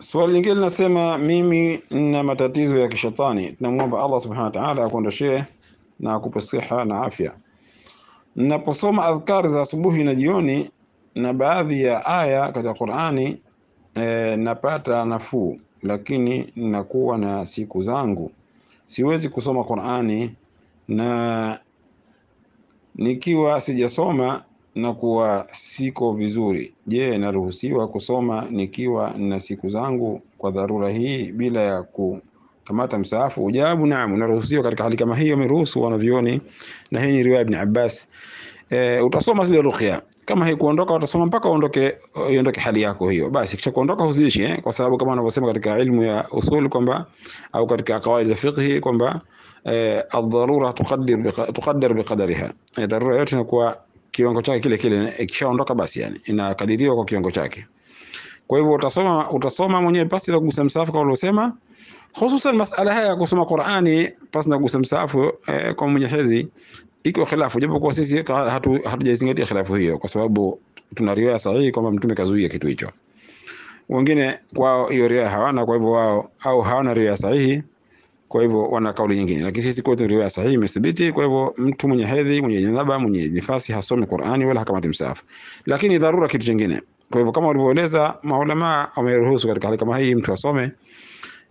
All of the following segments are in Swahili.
Swali lingine linasema, mimi nina matatizo ya kishetani, tunamwomba Allah subhanahu wa ta'ala akuondoshee na akupe siha na afya. Ninaposoma adhkari za asubuhi na jioni na baadhi ya aya katika Qur'ani e, napata nafuu, lakini ninakuwa na siku zangu, siwezi kusoma Qur'ani na nikiwa sijasoma na kuwa siko vizuri. Je, naruhusiwa kusoma nikiwa na siku zangu kwa dharura hii bila ya kukamata msaafu? Ujawabu, naam, unaruhusiwa katika hali kama hiyo, umeruhusu wanavyoni, na hii ni riwaya Ibn Abbas. E, utasoma zile ruqya kama haikuondoka utasoma mpaka uondoke, iondoke hali yako hiyo. Basi kisha kuondoka usiishi eh, kwa sababu kama wanavyosema katika ilmu ya usul kwamba au katika kawaida ya fiqh kwamba eh, ad darura tuqaddar tuqaddar biqadariha, e, darura yote inakuwa kiwango chake kile kile, ikishaondoka basi yani inakadiriwa kwa kiwango chake. Kwa hivyo utasoma utasoma mwenyewe pasi na kugusa msahafu kama ulivyosema, hususan masala haya ya kusoma Qur'ani pasi na kugusa msahafu eh, kwa mwenye hedhi iko khilafu, japo kwa sisi hatu hatujazingatia khilafu hiyo, kwa sababu tuna riwaya sahihi kwamba mtume kazuia kitu hicho. Wengine kwao hiyo riwaya hawana, kwa hivyo wao au hawana riwaya sahihi kwa hivyo wana kauli nyingine, lakini sisi kwetu riwaya sahihi imethibiti. Kwa hivyo mtu mwenye hedhi, mwenye janaba, mwenye nifasi hasomi Qur'ani wala hakamati msafu lakini dharura kitu kingine. Kwa hivyo kama walivyoeleza maulama, wameruhusu katika hali kama hii mtu asome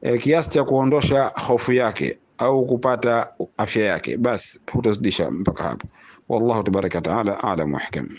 e, kiasi cha kuondosha hofu yake au kupata afya yake, basi hutazidisha mpaka hapo. Wallahu tabaraka taala alam wahkam.